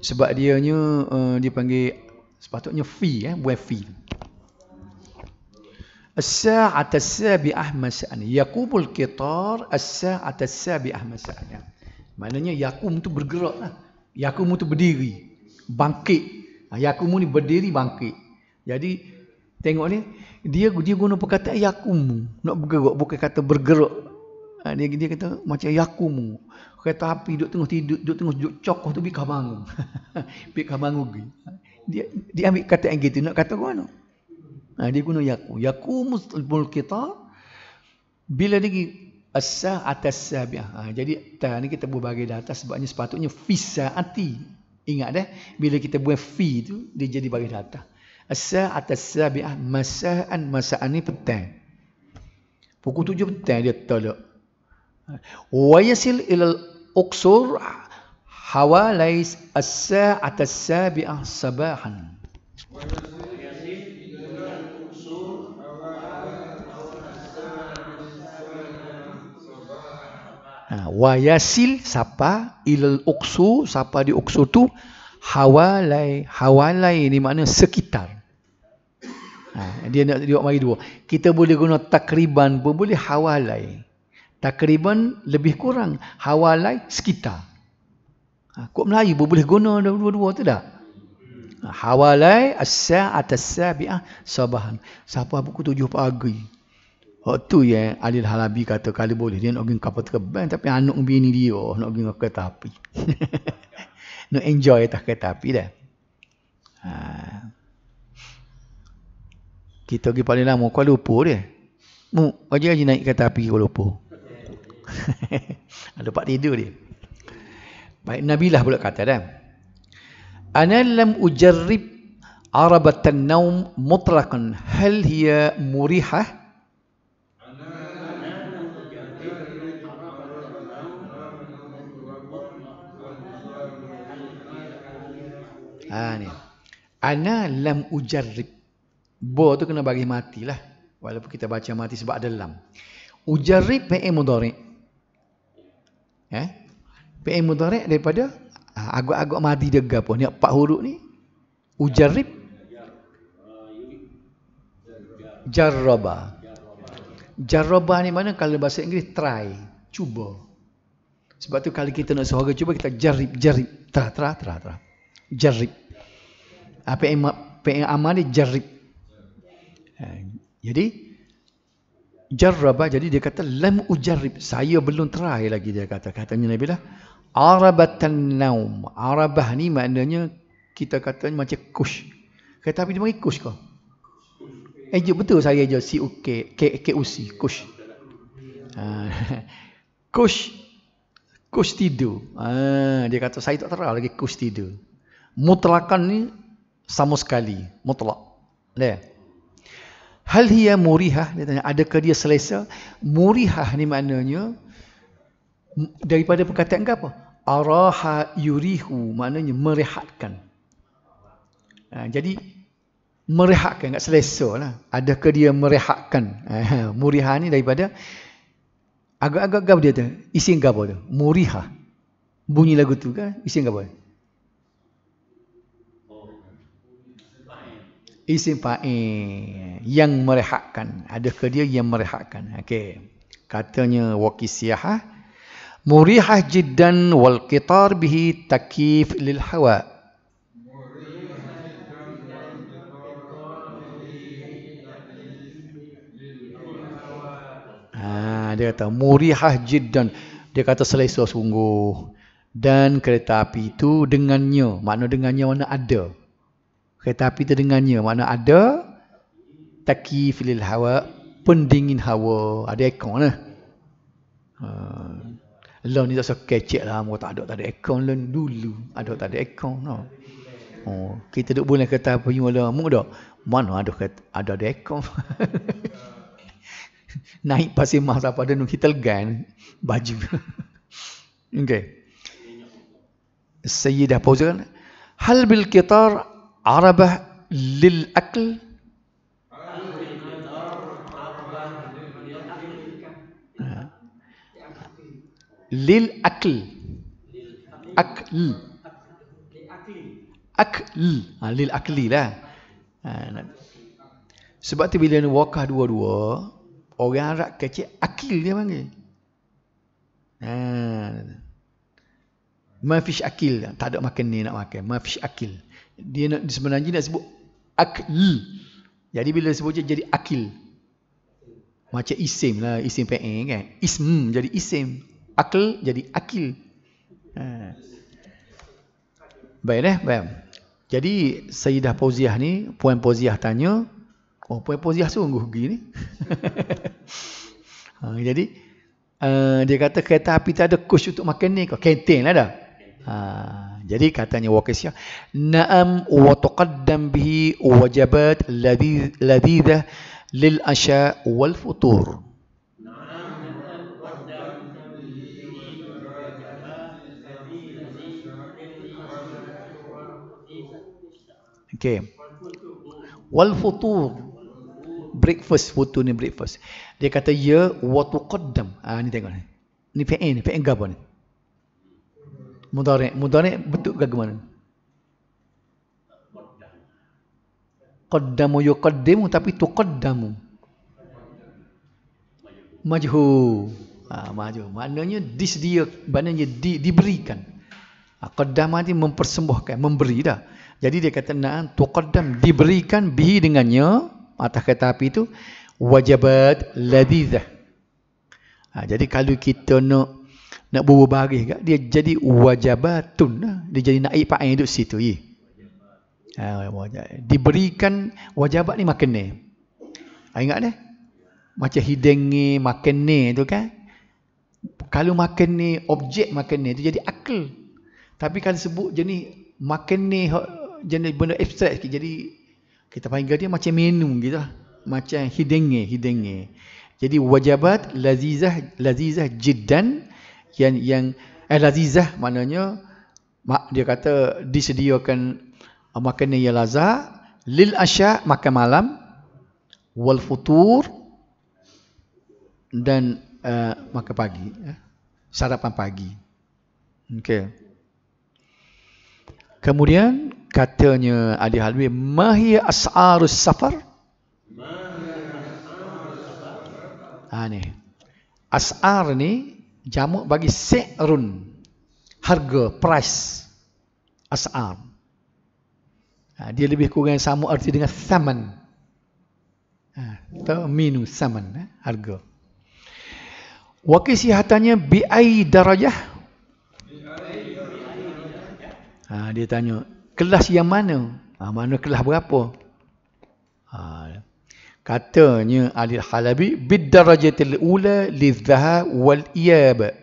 Speaker 1: Sebab dia uh, eh, dipanggil sepatutnya fi eh, buat fi. الساعة السابعة مساء يقوم القطار الساعة السابعة مساء maknanya yakum tu bergerak lah. yakum tu berdiri bangkit ha, yakum ni berdiri bangkit jadi tengok ni dia dia guna perkataan yakum nak bergerak bukan kata bergerak ha, dia dia kata macam yakum kata api duduk tengah tidur duduk tengah duduk cokoh tu bikah bangun bikah bangun ha, dia dia ambil kata yang gitu nak kata kau anu Ha, dia guna yaku. Yaku mustulbul kita. Bila lagi asa ah, atas sabiah. Ha, jadi ta ni kita buat bagi di atas sebabnya sepatutnya fisa ati. Ingat deh. Bila kita buat fi tu dia jadi bagi di atas. Asah atas sabiah masaan masaan ni petang. Pukul tujuh petang dia tolak. Wa yasil ilal uksur hawalais asah atas sabiah sabahan. Ha, wayasil sapa ilal uksu sapa di uksu tu hawalai hawalai ni makna sekitar. Ha, dia nak dia mari dua. Kita boleh guna takriban pun boleh hawalai. Takriban lebih kurang hawalai sekitar. Ha, kok Melayu pun boleh guna dua-dua tu dah. Ha, hawalai asya saat as-sabi'ah sabahan. Siapa buku tujuh pagi? Hak tu ya Alil Halabi kata kali boleh dia nak pergi kapal terbang tapi anak bini dia nak pergi ke kereta api. enjoy tak kereta api dah. Ha. Kita pergi paling lama Kuala Lumpur dia. Mu, aja aja naik kereta api Kuala Lumpur. Ada pak tidur dia. Baik nabi lah pula kata dah. Ana lam ujarrib arabatan naum mutlaqan hal hiya murihah Ha ni. Ana lam ujarrib. Bo tu kena bagi matilah. Walaupun kita baca mati sebab ada lam. Ujarrib fi'il mudhari. Eh? Ya? Fi'il mudhari daripada ha, agak-agak mati dia gapo ni empat huruf ni. Ujarrib jarroba, jarroba. ni mana kalau bahasa Inggeris try, cuba. Sebab tu kalau kita nak suara cuba kita jarib, jarib, tra tra tra tra. Jarib. Apa ah, yang yang amal ni jarib. Ya. Eh, jadi jarabah jadi dia kata lam ujarib. Saya belum try lagi dia kata. Katanya Nabi lah arabatan naum. Arabah ni maknanya kita kata macam kush. Kata tapi dia panggil kush kau. Eh betul saya je si Uke K K U C kush. Ah, kush kush tidur. Ah, dia kata saya tak terah lagi kush tidur. Mutlakan ni sama sekali mutlak ya hal hiya murihah dia tanya adakah dia selesa murihah ni maknanya daripada perkataan apa araha yurihu maknanya merehatkan ha, jadi merehatkan enggak selesa lah. Adakah dia merehatkan? Eh, ha, muriha ni daripada agak-agak gap dia tu. Isi gap apa tu? Muriha. Bunyi lagu tu kan? Isi gap apa? isim fa'il yang ada adakah dia yang merehatkan okey katanya waqisiyah murihah jiddan wal qitar bihi takif lil hawa Ha, dia kata murihah jiddan dia kata selesa sungguh dan kereta api itu dengannya maknanya dengannya mana ada Kereta api terdengarnya. Mana ada taki filil hawa. Pendingin hawa. Ada aircon lah. Uh, lah ni tak sok kecek lah. Mereka tak ada, tak ada aircon lah. Dulu ada, tak ada aircon lah. Ha. Ha. No. Oh, kita duduk boleh kereta api lah. Mereka tak? Mana ada, kereta, ada, ada aircon. Naik pasir masa pada ada. Kita legan baju. okay. Sayyidah Pauzan. Hal bil kitar عربة للأكل للأكل أكل أكل للأكل لا Sebab tu bila ni wakah dua-dua Orang Arab kecil Akil dia panggil Haa Mafish akil Tak ada makan ni nak makan Mafish akil dia nak di sebenarnya dia nak sebut akil. Jadi bila sebut jadi akil. Macam isim lah, isim pe kan. Ism jadi isim, akil jadi akil. Ha. Baik eh, Jadi Sayyidah Fauziah ni, puan Fauziah tanya, oh puan Fauziah sungguh gini. ha, jadi uh, dia kata kereta api tak ada kos untuk makan ni kau. Kantin lah dah. Ha. Jadi katanya Wakisya, "Na'am wa tuqaddam bihi wajabat ladhidha lil asya wal futur." Okay. Wal futur breakfast Futur ni breakfast dia kata ya wa tuqaddam ha ni tengok ni ni fi'il ni fi'il gaba ni mudarik. Mudarik bentuk ke mana? Qaddamu yuqaddimu tapi tu qaddamu. Majhu. Ha, majhu. Maknanya dis maknanya di, diberikan. Ha, qaddam ni mempersembahkan, memberi dah. Jadi dia kata na'an tu qaddam, diberikan bihi dengannya, atas kata api itu, wajabat ladizah. Ha, jadi kalau kita nak nak bubuh bahari kat, dia jadi wajabatun dia jadi naik pakai duduk situ ye. Ha, diberikan wajabat ni makan ni ha, ingat ni macam hidang ni makan ni tu kan kalau makan ni objek makan ni tu jadi akal tapi kalau sebut jenis makan ni jenis benda abstrak sikit jadi kita panggil dia macam menu gitu lah macam hidangnya hidangnya jadi wajabat lazizah lazizah jiddan yang yang al-lazizah maknanya dia kata disediakan uh, makanan yang lazat lil asya makan malam wal futur dan uh, makan pagi eh? sarapan pagi okey kemudian katanya ahli halwi mahi as'arus safar mahi as'arus safar ha ni as'ar ni jamak bagi se'run harga price as'ar ha, dia lebih kurang sama arti dengan saman ha ta'minu saman ha, harga wa kisihatannya bi ai darajah ha, dia tanya kelas yang mana ha, mana kelas berapa ha, Katanya Alil Halabi bid darajatil ula lizha wal iyab.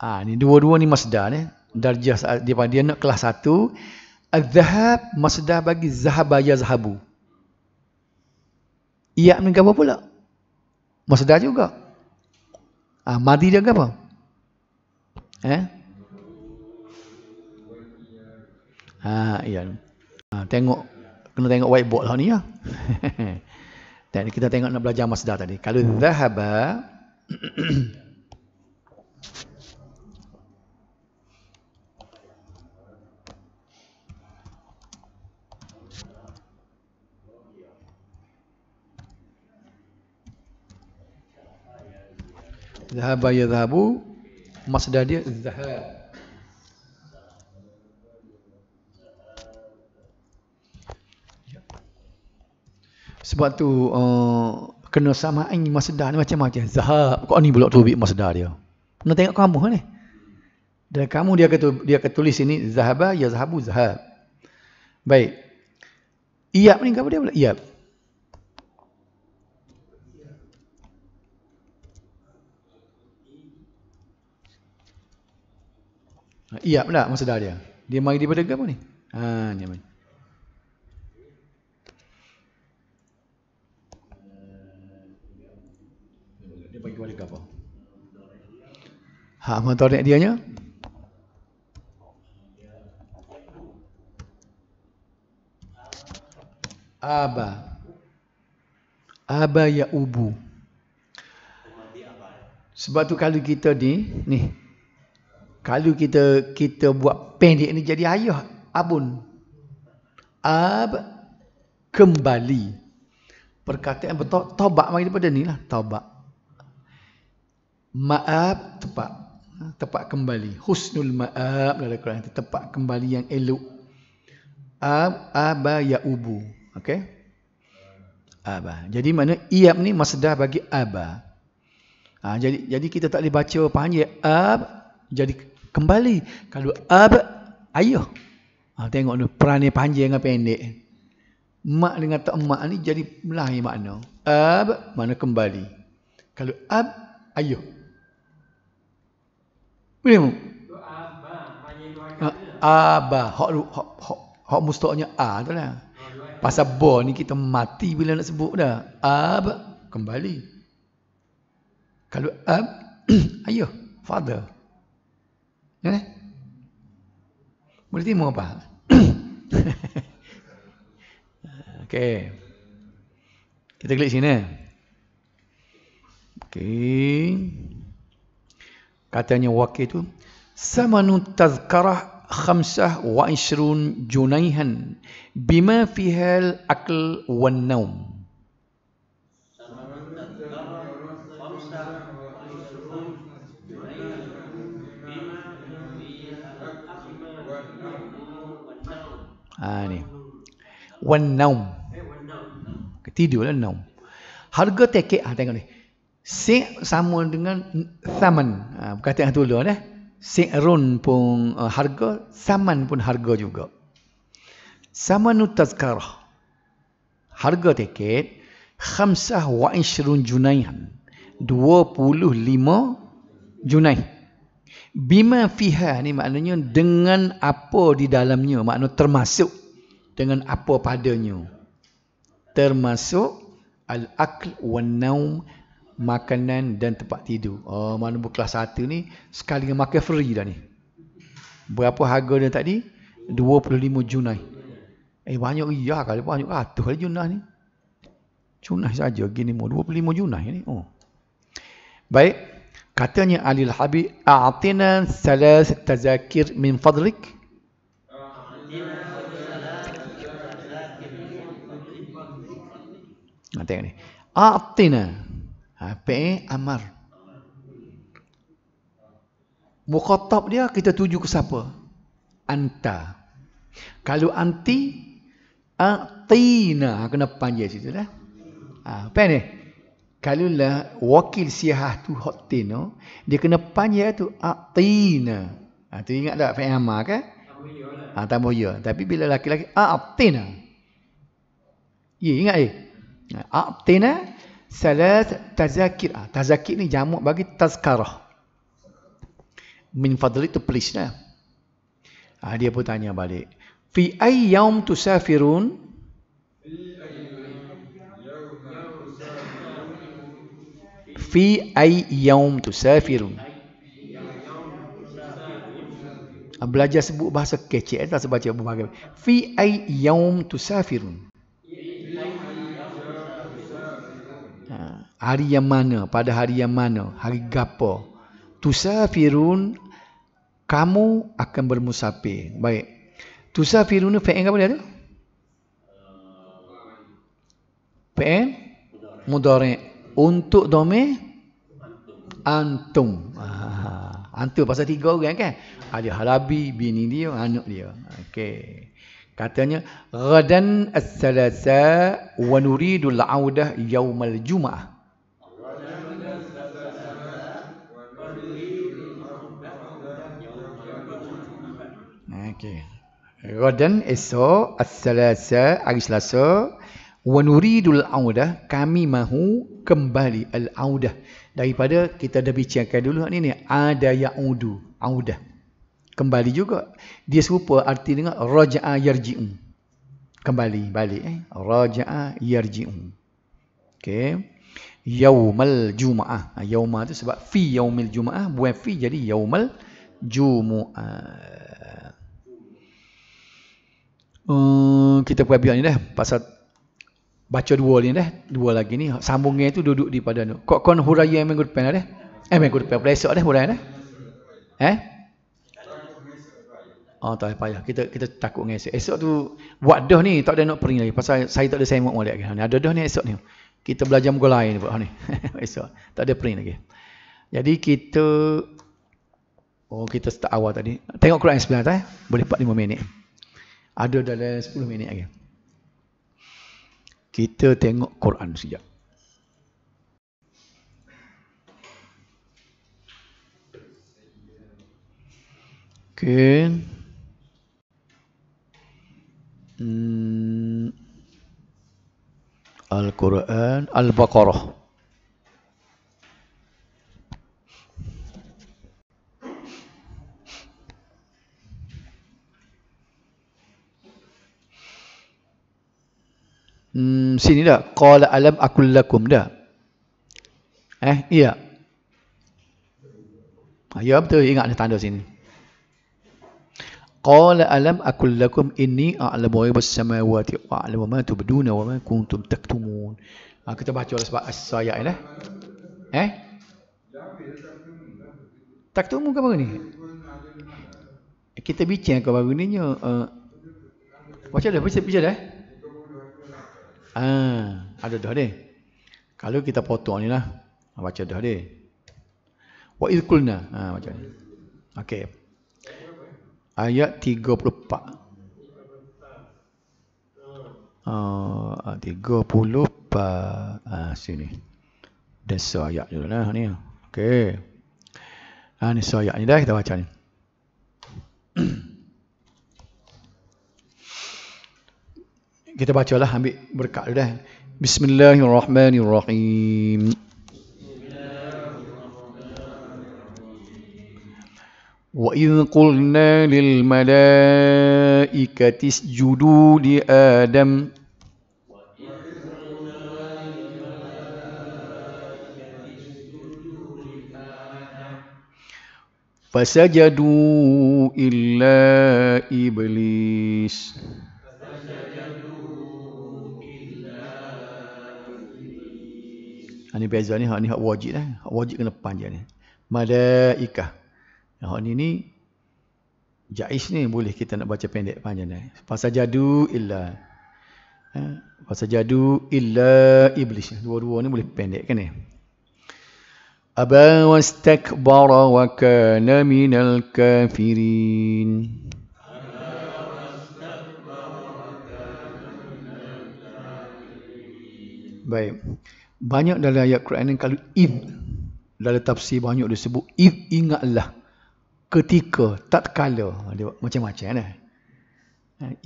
Speaker 1: Ah ni dua-dua ni masdar ni. Darjah dia dia nak kelas satu. Az-zahab masdar bagi zahaba ya zahabu. Ia ni apa pula? Masdar juga. Ah madi dia apa? Eh? Ha, ya. Ha, tengok kena tengok whiteboard lah ni ya. Tadi kita tengok nak belajar masdar tadi. Kalau zahaba Zahaba ya zahabu Masdar dia zahab sebab tu uh, kena sama ain masdar ni macam-macam zahab kau ni pula tubik masdar dia kena tengok kamu ni dan kamu dia kata dia kata tulis ini zahaba ya zahabu zahab baik iyab ni apa dia pula iyab Iyab pula masdar dia. Dia mari daripada apa ni? Ha, ni. bagi wali gapo. Ha, motor dia nya? Aba. Aba ya ubu. Sebab tu kalau kita ni, ni. Kalau kita kita buat pendek ni jadi ayah, abun. Ab kembali. Perkataan betul, tobak mari daripada ni lah, tobak. Ma'ab tepat. Tepat kembali. Husnul ma'ab dalam Quran itu. Tepat kembali yang elok. Ab, aba ubu, Okay. Aba. Jadi mana iab ni masdar bagi aba. Ha, jadi jadi kita tak boleh baca panjang ab jadi kembali. Kalau ab ayuh. Ha, tengok ni perannya panjang dengan pendek. Mak dengan tak mak ni jadi melahir makna. Ab mana kembali. Kalau ab ayuh. Boleh mu? Ah, abah, hak hok hok hok mustoknya A tu lah. Pasal bo ni kita mati bila nak sebut dah. Ab kembali. Kalau ab ayo father. Ya ni? Eh? Boleh timu apa? Okey. Kita klik sini. Okey katanya wakil itu samanu tazkarah khamsah wa ishrun junaihan bima fihal akl wan naum Ha, ni. Wan naum. Tidur lah naum. Harga tiket, ha, tengok ni si sama dengan saman ha, berkata yang tulah dah eh? si'run pun eh, harga saman pun harga juga samanu tazkarah harga tiket 25 junaihan dua puluh lima junaih bima fiha ni maknanya dengan apa di dalamnya makna termasuk dengan apa padanya termasuk al-akl wan-naum makanan dan tempat tidur. Oh, mana buku kelas 1 ni sekali dengan makan free dah ni. Berapa harga dia tadi? 25 junai. Eh banyak iya kali banyak ratus kali junai ni. Junai saja gini mau 25 junai ni. Oh. Baik. Katanya Alil Habib, "A'tina salas tazakir min fadlik." Nanti ni. A'tina Ha, pe amar. Mukhatab dia kita tuju ke siapa? Anta. Kalau anti atina ha, kena panjang situ dah. Ha, apa ni? Kalau lah wakil siah tu hot tino, dia kena panjang tu atina. Ha, tu ingat tak fi amar kan? Ha, boleh. ya. Tapi bila laki-laki atina. Ya, ingat eh. Atina. Salat tazakir. Ah, tazakir ni jamak bagi tazkarah. Min fadli tu please lah. Ah, dia pun tanya balik. Fi ay yaum safirun? Fi ay yaum safirun? Ah, belajar sebut bahasa kecil. Tak sebaca berbagai. Fi ay yaum safirun? hari yang mana pada hari yang mana hari gapo tusafirun kamu akan bermusafir baik tusafirun ni fa'il apa dia tu fa'il mudhari untuk domain antum ah, antum pasal tiga orang kan ada Harabi, bini dia anak dia okey katanya radan as-salasa wa nuridu al-audah yaumal jumaah Okey. Raden esok as-salasa hari Selasa wa nuridul audah kami mahu kembali al audah daripada kita dah bincangkan dulu ni ni ada yaudu audah kembali juga dia serupa arti dengan raja'a yarji'u kembali balik eh raja'a yarji'u okey yaumal jumaah ah, yauma tu sebab fi yaumil jumaah buat fi jadi yaumal jumaah Eh, kita perhatian ni dah pasal baca dua ni dah dua lagi ni sambungnya tu duduk di pada ni kok kon huraya minggu depan dah eh minggu depan pula esok dah huraya dah eh Oh tak payah kita kita takut dengan esok. Esok tu buat dah ni tak ada nak pergi lagi pasal saya tak ada semak molek lagi. Ada dah ni esok ni. Kita belajar muka lain buat ni. esok tak ada pering lagi. Jadi kita oh kita start awal tadi. Tengok Quran sebelah tu eh. Boleh 4 5 minit. Ada dalam 10 minit lagi. Kita tengok Quran sekejap. Okay. Hmm. Al-Quran Al-Baqarah. Hmm, sini dah. Qala alam akul lakum dah. Eh, iya. Ah, ya betul ingat dah tanda sini. Qala alam akul lakum inni a'lamu ghaiba samawati wa a'lamu ma tubduna wa ma kuntum taktumun. Ha, kita baca oleh sebab as-sayyid lah. Eh? eh? Tak tahu muka baru ni. Kita bincang kau baru ni. Uh, eh? macam mana? baca dah. Eh? Ah, ada dah deh. Kalau kita potong ni lah. Baca dah deh. Wa izkulna. Ha, baca ni. Ha, Okey. Ayat 34. Uh, 34 ah uh, sini. Dan ayat dulu lah ni. Okey. Ah uh, ni ayat ni dah kita baca ni. kita bacalah ambil berkat dulu dah. Bismillahirrahmanirrahim. وَإِذْ قُلْنَا لِلْمَلَائِكَةِ اسْجُدُوا لِآدَمَ فَسَجَدُوا illa iblis. Ini beza ni. Ini hak wajib lah. Hak wajib kena panjang ni. Malaikah. Yang hak ni ni. Jais ni boleh kita nak baca pendek panjang ni. Pasal jadu illa. Ha? Pasal jadu illa iblis. Dua-dua ni boleh pendek kan ni. Aba takbara wa kana minal kafirin. Baik. Banyak dalam ayat Quran yang kalau id dalam tafsir banyak disebut id ingatlah ketika tatkala dia macam-macam kan. Eh?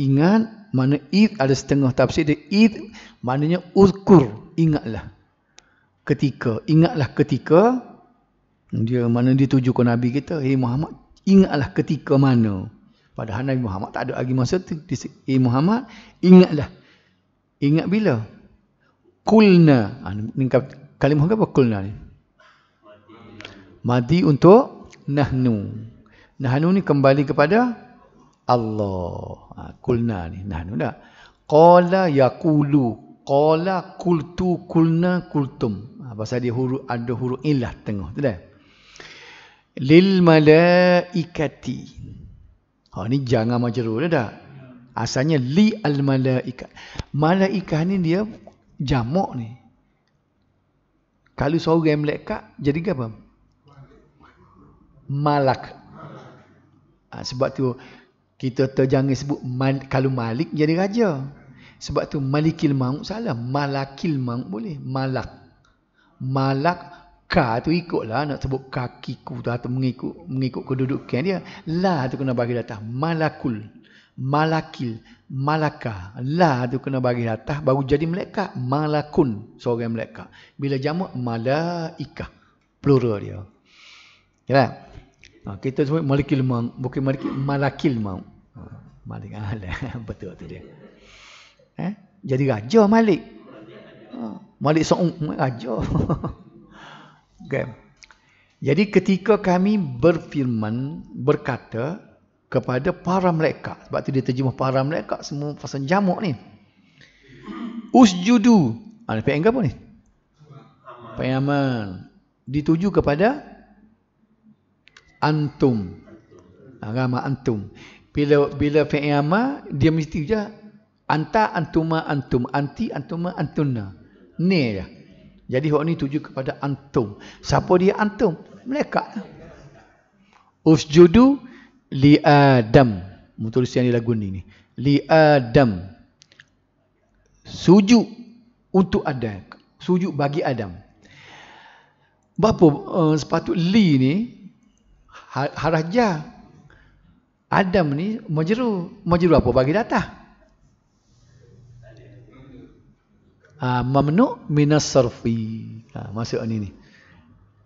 Speaker 1: Ingat mana id ada setengah tafsir dia id maknanya uzkur ingatlah ketika ingatlah ketika dia mana dia tuju ke nabi kita hey Muhammad ingatlah ketika mana padahal Nabi Muhammad tak ada lagi masa tu hey Muhammad ingatlah ingat bila kulna. Ha, kalimah apa kulna ni? Madi untuk nahnu. Nahnu ni kembali kepada Allah. Ha, kulna ni nahnu dah. Qala yakulu, Qala kultu kulna kultum. Ha, ah, pasal dia huruf ada huruf ilah tengah tidak? dah. Lil malaikati. Ha ni jangan macam majrur tidak? Asalnya li al malaika. Malaika ni dia jamak ni. Kalau seorang melekat, jadi apa? Malak. Ha, sebab tu kita terjangan sebut mal, kalau malik jadi raja. Sebab tu malikil maut salah. Malakil maut boleh. Malak. Malak ka tu ikut lah nak sebut kakiku tu atau mengikut mengikut kedudukan dia. La tu kena bagi datang. Malakul. Malakil. Malaka. La tu kena bagi atas baru jadi malaikat. Malakun seorang malaikat. Bila jamak malaika. Plural dia. Ya. Ha, kita sebut malakil maut, bukan ha, malakil malakil maut. Malik Allah betul tu dia. Eh? Jadi raja Malik. Ha, malik Saung raja. okay. Jadi ketika kami berfirman berkata kepada para malaikat. Sebab tu dia terjemah para malaikat semua pasal jamak ni. Usjudu. Ha, dia panggil apa ni? Payaman. Dituju kepada antum. Ah, agama antum. Bila bila fi'ama dia mesti je anta antuma antum anti antuma antunna. Ni je. Jadi hok ni tuju kepada antum. Siapa dia antum? Mereka. Usjudu li adam menulis yang di lagu ni ni li adam sujud untuk adam sujud bagi adam Bapa uh, eh, sepatut li ni ha, harajja adam ni majru majru apa bagi datang Uh, ha, mamnu minas sarfi. Ha, maksud ni ni.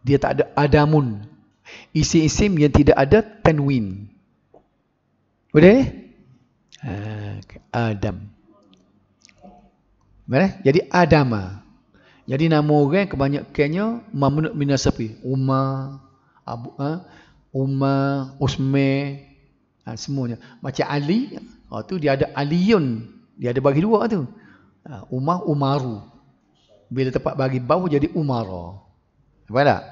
Speaker 1: Dia tak ada adamun. Isim-isim yang tidak ada tanwin. Boleh? Ah, Adam. Boleh? Jadi Adama. Jadi nama orang kebanyakannya Mamnud bin Asafi. Umar, Abu, ha? Umar, Usman, ha, semuanya. Macam Ali, ha, tu dia ada Aliun. Dia ada bagi dua tu. Ha, Umar, Umaru. Bila tempat bagi bawah jadi Umara. Nampak tak?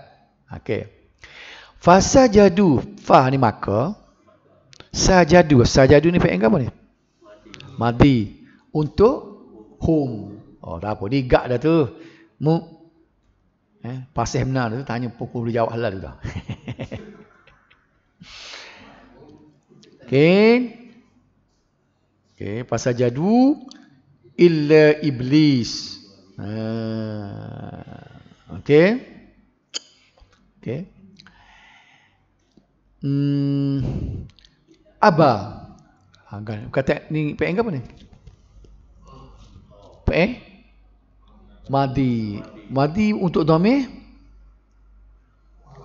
Speaker 1: Okey. Fasa jadu fah ni maka Sajadu. Sajadu ni fi'il apa ni? Madi. Untuk hum. Oh, tak apa. Digak dah tu. Mu. Eh, pasih benar tu. Tanya pukul boleh jawab halal tu dah. okay. Okay. Pasal jadu. Illa iblis. Uh, ah. okay. Okay. Hmm. Aba. Ha, kata ni PE apa ni? PE? Madi. Madi untuk domir?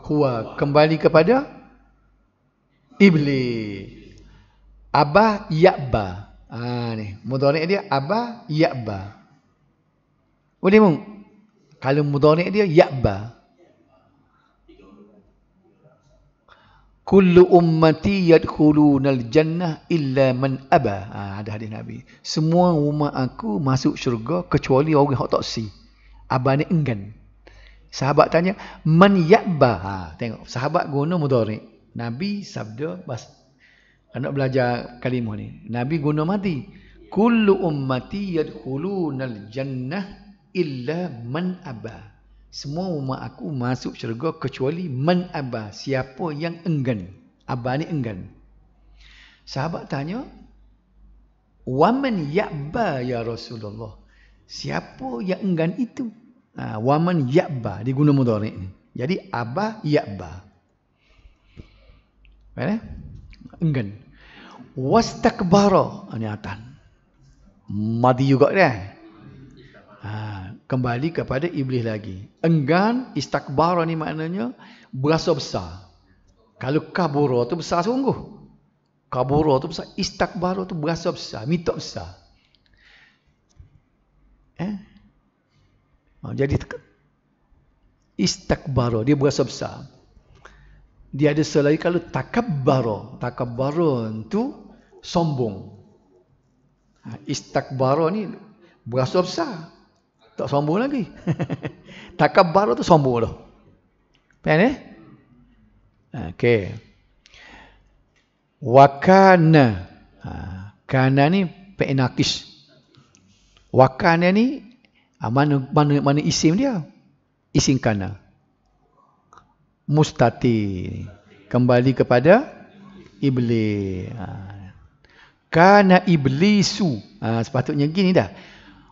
Speaker 1: Huwa. Kembali kepada? Iblis. Aba Ya'ba. Ha, ni. Mudarik dia Aba Ya'ba. Boleh mung? Kalau mudarik dia Ya'ba. Ya'ba. kullu ummati yadkhulunal jannah illa man aba ha, ada hadis nabi semua umat aku masuk syurga kecuali orang yang tak si abah ni enggan sahabat tanya man yabba ha, tengok sahabat guna mudhari nabi sabda bas anak belajar kalimah ni nabi guna mati kullu ummati yadkhulunal jannah illa man aba semua umat aku masuk syurga kecuali man abba siapa yang enggan Abah ni enggan sahabat tanya waman man ya'ba ya rasulullah siapa yang enggan itu ha wa man ya'ba di guna mudhari ni jadi abah ya'ba mana enggan wastakbara ni atan madi juga dia ha kembali kepada iblis lagi. Enggan istakbar ni maknanya berasa besar. Kalau kabura tu besar sungguh. Kabura tu besar, istakbar tu berasa besar, mitok besar. Eh? Oh, jadi istakbar dia berasa besar. Dia ada selain kalau takabbar, takabbar tu sombong. Ha, istakbar ni berasa besar tak sombong lagi. Tak Takabbar tu sombong tu. Faham eh? Okey. Wa kana. Ha, kana ni penakis. Wa kana ni ha, mana mana mana isim dia? Isim kana. Mustati. Kembali kepada iblis. Ha. Kana iblisu. Ha, sepatutnya gini dah.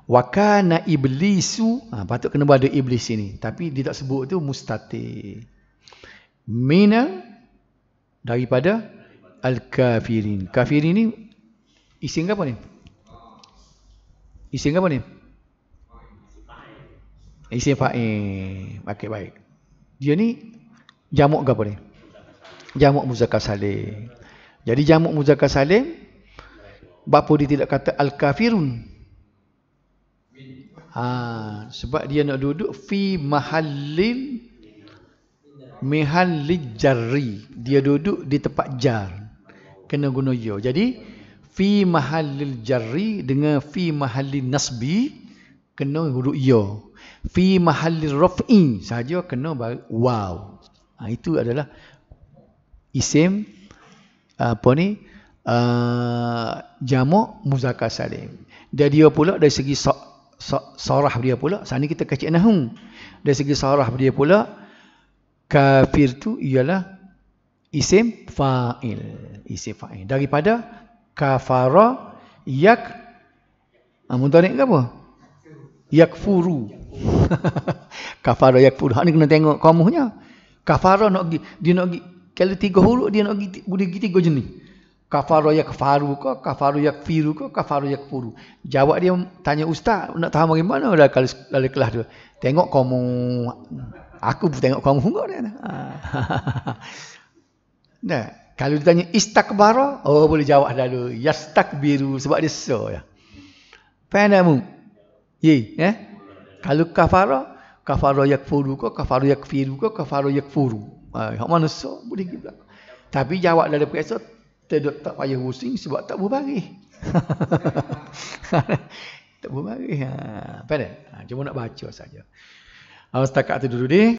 Speaker 1: Wakana iblisu. Ha, patut kena ada iblis sini. Tapi dia tak sebut tu mustati. Mina daripada al-kafirin. Kafirin ni isi apa ni? Isim apa ni? Isim fa'in. Okey baik. Dia ni jamuk apa ni? Jamuk muzakkar salim. Jadi jamuk muzakkar salim Bapa dia tidak kata al-kafirun. Ha, sebab dia nak duduk fi mahallil mihalli jarri. Dia duduk di tempat jar. Kena guna yo ya. Jadi fi mahallil jarri dengan fi mahalli nasbi kena huruf yo ya. Fi mahalli raf'i saja kena waw. Ha, itu adalah isim apa ni? Uh, jamak muzakkar salim. Dan dia pula dari segi so, sarah dia pula sana kita kecik nahu dari segi sarah dia pula kafir tu ialah isim fa'il isim fa'il daripada kafara yak amudarik ah, ke apa yakfuru kafara yakfuru ha, ni kena tengok kamuhnya kafara nak dia nak kalau tiga huruf dia nak pergi tiga jenis Kafaru yak faru ko, kafaru yak firu ko, kafaru yak puru jawab dia tanya ustaz nak tahu macam mana? dah kali dari kelas tu tengok kamu aku pun tengok kamu juga dia ha. nah kalau ditanya istakbara oh boleh jawab dulu yastakbiru sebab dia so ya fanamu ye ya kalau kafaro kafaru yak furu ko, kafaru yak firu ko, kafaru yak furu ha, mana so boleh gitu tapi jawab dalam perkara tak, tak payah pusing sebab tak berbaris. tak berbaris. Ha, apa ha, cuma nak baca saja. Ha, setakat tu dulu deh.